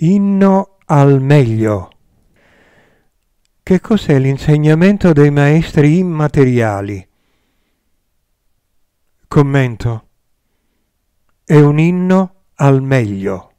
inno al meglio. Che cos'è l'insegnamento dei maestri immateriali? Commento. È un inno al meglio.